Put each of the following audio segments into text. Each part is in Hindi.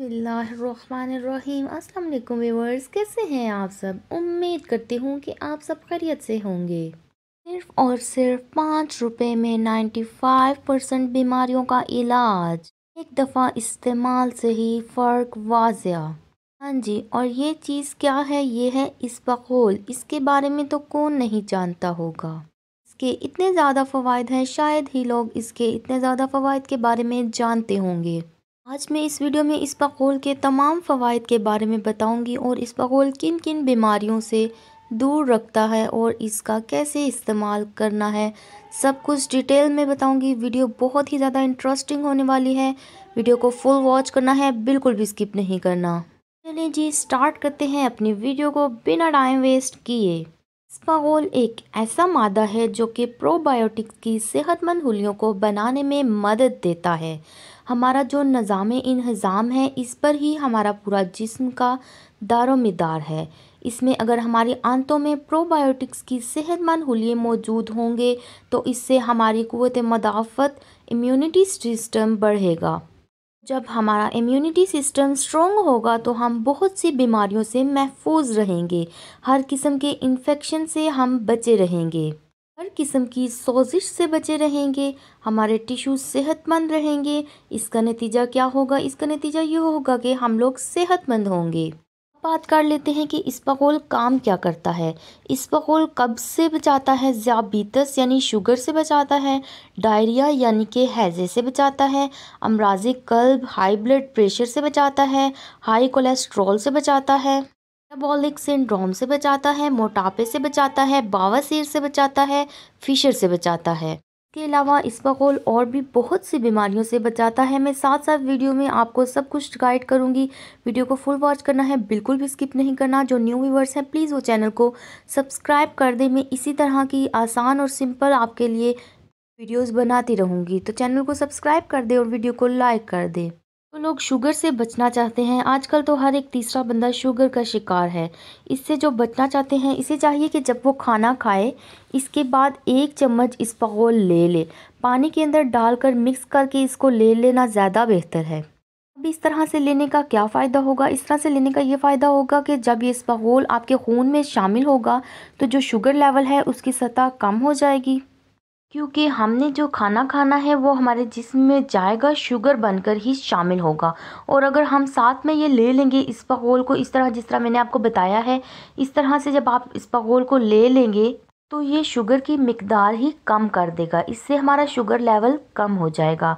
बसमीम अल्लाम व्यवर्स कैसे हैं आप सब उम्मीद करती हूँ कि आप सब खैरियत से होंगे सिर्फ और सिर्फ पाँच रुपये में नाइन्टी फाइव परसेंट बीमारियों का इलाज एक दफ़ा इस्तेमाल से ही फ़र्क वाजिया हाँ जी और ये चीज़ क्या है ये है इस बखोल इसके बारे में तो कौन नहीं जानता होगा इसके इतने ज़्यादा फ़वाद हैं शायद ही लोग इसके इतने ज़्यादा फ़वाद के बारे में जानते होंगे आज मैं इस वीडियो में इस पकौल के तमाम फ़वाद के बारे में बताऊंगी और इस पकौल किन किन बीमारियों से दूर रखता है और इसका कैसे इस्तेमाल करना है सब कुछ डिटेल में बताऊंगी वीडियो बहुत ही ज़्यादा इंटरेस्टिंग होने वाली है वीडियो को फुल वॉच करना है बिल्कुल भी स्किप नहीं करना चलिए जी स्टार्ट करते हैं अपनी वीडियो को बिना टाइम वेस्ट किए स्पागोल एक ऐसा मादा है जो कि प्रोबायोटिक्स की सेहतमंद हुलियों को बनाने में मदद देता है हमारा जो निज़ाम इन्हज़ाम है इस पर ही हमारा पूरा जिस्म का दारोमदार है इसमें अगर हमारी आंतों में प्रोबायोटिक्स की सेहतमंद हलिये मौजूद होंगे तो इससे हमारी क़वत मदाफ़त इम्यूनिटी सिस्टम बढ़ेगा जब हमारा इम्यूनिटी सिस्टम स्ट्रॉन्ग होगा तो हम बहुत सी बीमारियों से महफूज रहेंगे हर किस्म के इन्फेक्शन से हम बचे रहेंगे हर किस्म की सोजिश से बचे रहेंगे हमारे टिश्यू सेहतमंद रहेंगे इसका नतीजा क्या होगा इसका नतीजा ये होगा कि हम लोग सेहतमंद होंगे बात कर लेते हैं कि इसबगोल काम क्या करता है इसबगोल कब्ज से बचाता है ज़्याबीतस यानी शुगर से बचाता है डायरिया यानी कि हैज़े से बचाता है अमराज कल्ब हाई ब्लड प्रेशर से बचाता है हाई कोलेस्ट्रॉल से बचाता है मेटाबॉलिक सिंड्रोम से बचाता है मोटापे से बचाता है बावासीर से बचाता है फिशर से बचाता है इसके अलावा इस बकौल और भी बहुत सी बीमारियों से बचाता है मैं साथ साथ वीडियो में आपको सब कुछ गाइड करूंगी वीडियो को फुल वॉच करना है बिल्कुल भी स्किप नहीं करना जो न्यू व्यूवर्स हैं प्लीज़ वो चैनल को सब्सक्राइब कर दें मैं इसी तरह की आसान और सिंपल आपके लिए वीडियोज़ बनाती रहूँगी तो चैनल को सब्सक्राइब कर दें और वीडियो को लाइक कर दें तो लोग शुगर से बचना चाहते हैं आजकल तो हर एक तीसरा बंदा शुगर का शिकार है इससे जो बचना चाहते हैं इसे चाहिए कि जब वो खाना खाए इसके बाद एक चम्मच इस पगोल ले ले पानी के अंदर डालकर मिक्स करके इसको ले लेना ज़्यादा बेहतर है अब इस तरह से लेने का क्या फ़ायदा होगा इस तरह से लेने का ये फ़ायदा होगा कि जब ये इसबगोल आपके खून में शामिल होगा तो जो शुगर लेवल है उसकी सतह कम हो जाएगी क्योंकि हमने जो खाना खाना है वो हमारे जिस्म में जाएगा शुगर बनकर ही शामिल होगा और अगर हम साथ में ये ले लेंगे इस पगोल को इस तरह जिस तरह मैंने आपको बताया है इस तरह से जब आप इस पगोल को ले लेंगे तो ये शुगर की मकदार ही कम कर देगा इससे हमारा शुगर लेवल कम हो जाएगा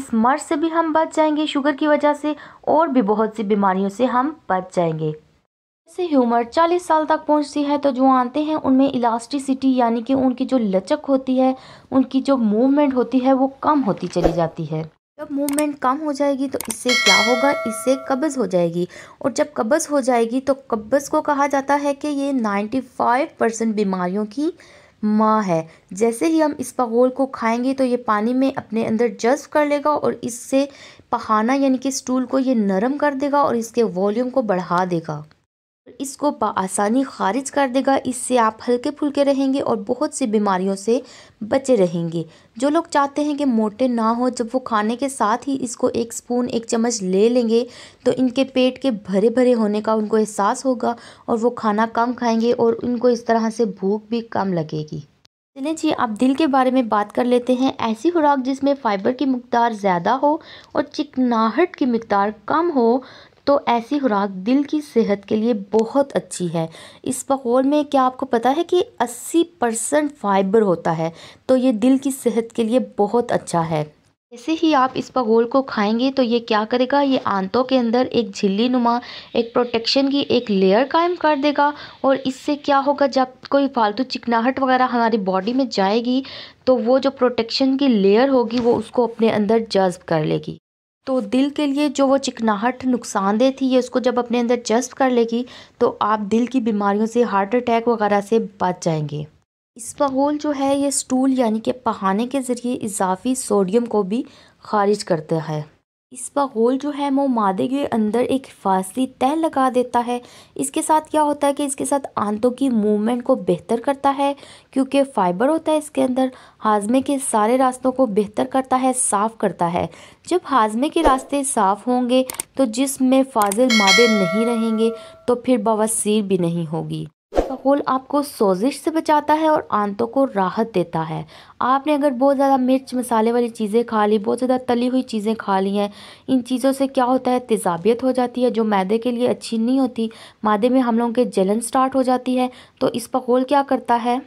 इस मर्ज से भी हम बच जाएंगे शुगर की वजह से और भी बहुत सी बीमारियों से हम बच जाएंगे से ह्यूमर 40 साल तक पहुंचती है तो जो आते हैं उनमें इलास्टिसिटी यानी कि उनकी जो लचक होती है उनकी जो मूवमेंट होती है वो कम होती चली जाती है जब मूवमेंट कम हो जाएगी तो इससे क्या होगा इससे कब्ज़ हो जाएगी और जब कब्ज़ हो जाएगी तो कब्ज़ को कहा जाता है कि ये 95 परसेंट बीमारियों की माँ है जैसे ही हम इस पगोल को खाएंगे तो ये पानी में अपने अंदर जज्ब कर लेगा और इससे पहाना यानी कि स्टूल को ये नरम कर देगा और इसके वॉल्यूम को बढ़ा देगा इसको आसानी ख़ारिज कर देगा इससे आप हल्के फुलके रहेंगे और बहुत सी बीमारियों से बचे रहेंगे जो लोग चाहते हैं कि मोटे ना हो जब वो खाने के साथ ही इसको एक स्पून एक चम्मच ले लेंगे तो इनके पेट के भरे भरे होने का उनको एहसास होगा और वो खाना कम खाएंगे और उनको इस तरह से भूख भी कम लगेगी चलें जी आप दिल के बारे में बात कर लेते हैं ऐसी खुराक जिसमें फ़ाइबर की मकदार ज़्यादा हो और चिकनाहट की मकदार कम हो तो ऐसी खुराक दिल की सेहत के लिए बहुत अच्छी है इस पकौल में क्या आपको पता है कि 80 परसेंट फाइबर होता है तो ये दिल की सेहत के लिए बहुत अच्छा है जैसे ही आप इस पगोल को खाएंगे तो ये क्या करेगा ये आंतों के अंदर एक झिल्ली नुमा एक प्रोटेक्शन की एक लेयर कायम कर देगा और इससे क्या होगा जब कोई फालतू चिकनाहट वगैरह हमारी बॉडी में जाएगी तो वो जो प्रोटेक्शन की लेयर होगी वो उसको अपने अंदर जज्ब कर लेगी तो दिल के लिए जो वो चिकनाहट नुकसानदेह थी ये उसको जब अपने अंदर जस्ब कर लेगी तो आप दिल की बीमारियों से हार्ट अटैक वगैरह से बच जाएंगे इसबगोल जो है ये स्टूल यानी कि पहाने के ज़रिए इजाफी सोडियम को भी खारिज करता है इस होल जो है वो मादे के अंदर एक हिफाजती तह लगा देता है इसके साथ क्या होता है कि इसके साथ आंतों की मूवमेंट को बेहतर करता है क्योंकि फाइबर होता है इसके अंदर हाजमे के सारे रास्तों को बेहतर करता है साफ़ करता है जब हाजमे के रास्ते साफ़ होंगे तो जिसमें फाजिल मादे नहीं रहेंगे तो फिर बवासीर भी नहीं होगी होल आपको सोजिश से बचाता है और आंतों को राहत देता है आपने अगर बहुत ज़्यादा मिर्च मसाले वाली चीज़ें खा ली बहुत ज़्यादा तली हुई चीज़ें खा ली हैं इन चीज़ों से क्या होता है तेज़ाबियत हो जाती है जो मैदे के लिए अच्छी नहीं होती मादे में हम लोगों के जलन स्टार्ट हो जाती है तो इस पकोल क्या करता है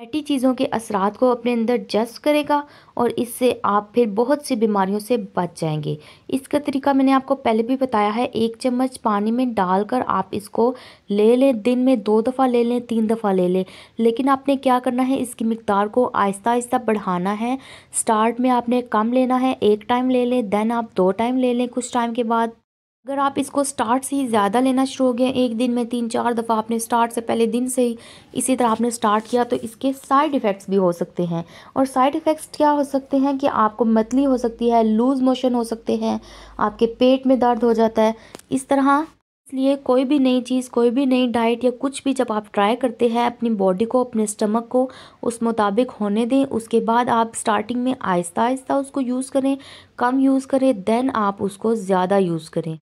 फैटी चीज़ों के असरात को अपने अंदर जस्ट करेगा और इससे आप फिर बहुत सी बीमारियों से बच जाएंगे इसका तरीका मैंने आपको पहले भी बताया है एक चम्मच पानी में डालकर आप इसको ले लें दिन में दो दफ़ा ले लें तीन दफ़ा ले लें लेकिन आपने क्या करना है इसकी मकदार को आहिस्ता आहिस्ता बढ़ाना है स्टार्ट में आपने कम लेना है एक टाइम ले लें देन आप दो टाइम ले लें कुछ टाइम के बाद अगर आप इसको स्टार्ट से ही ज़्यादा लेना शुरू हो गया एक दिन में तीन चार दफ़ा आपने स्टार्ट से पहले दिन से ही इसी तरह आपने स्टार्ट किया तो इसके साइड इफ़ेक्ट्स भी हो सकते हैं और साइड इफ़ेक्ट्स क्या हो सकते हैं कि आपको मतली हो सकती है लूज़ मोशन हो सकते हैं आपके पेट में दर्द हो जाता है इस तरह इसलिए कोई भी नई चीज़ कोई भी नई डाइट या कुछ भी जब आप ट्राई करते हैं अपनी बॉडी को अपने स्टमक को उस मुताबिक होने दें उसके बाद आप स्टार्टिंग में आहिस्ता आहिस्ता उसको यूज़ करें कम यूज़ करें देन आप उसको ज़्यादा यूज़ करें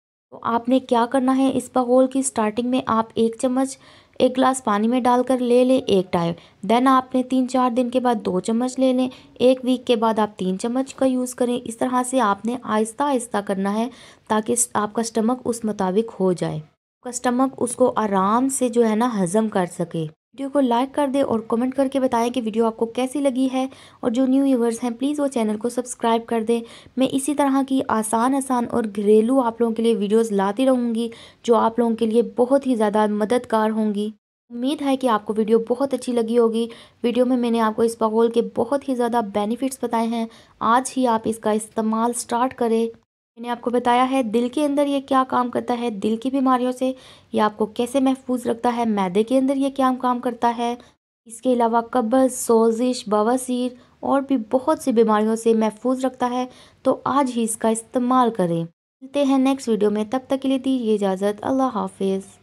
आपने क्या करना है इस बगोल की स्टार्टिंग में आप एक चम्मच एक गिलास पानी में डालकर ले लें एक टाइम देन आपने तीन चार दिन के बाद दो चम्मच ले लें एक वीक के बाद आप तीन चम्मच का यूज़ करें इस तरह से आपने आहिस्ता आहिस्ता करना है ताकि आपका स्टमक उस मुताबिक हो जाए आपका स्टमक उसको आराम से जो है ना हज़म कर सके वीडियो को लाइक कर दें और कमेंट करके बताएं कि वीडियो आपको कैसी लगी है और जो न्यू व्यूवर्स हैं प्लीज़ वो चैनल को सब्सक्राइब कर दें मैं इसी तरह की आसान आसान और घरेलू आप लोगों के लिए वीडियोज़ लाती रहूँगी जो आप लोगों के लिए बहुत ही ज़्यादा मददगार होंगी उम्मीद है कि आपको वीडियो बहुत अच्छी लगी होगी वीडियो में मैंने आपको इस बगोल के बहुत ही ज़्यादा बेनिफिट्स बताए हैं आज ही आप इसका इस्तेमाल स्टार्ट करें मैंने आपको बताया है दिल के अंदर ये क्या काम करता है दिल की बीमारियों से यह आपको कैसे महफूज रखता है मैदे के अंदर ये क्या काम करता है इसके अलावा कब्ज़ सोजिश बवासीर और भी बहुत सी बीमारियों से महफूज रखता है तो आज ही इसका इस्तेमाल करें मिलते हैं नेक्स्ट वीडियो में तब तक के लिए दीजिए इजाज़त अल्लाह हाफिज़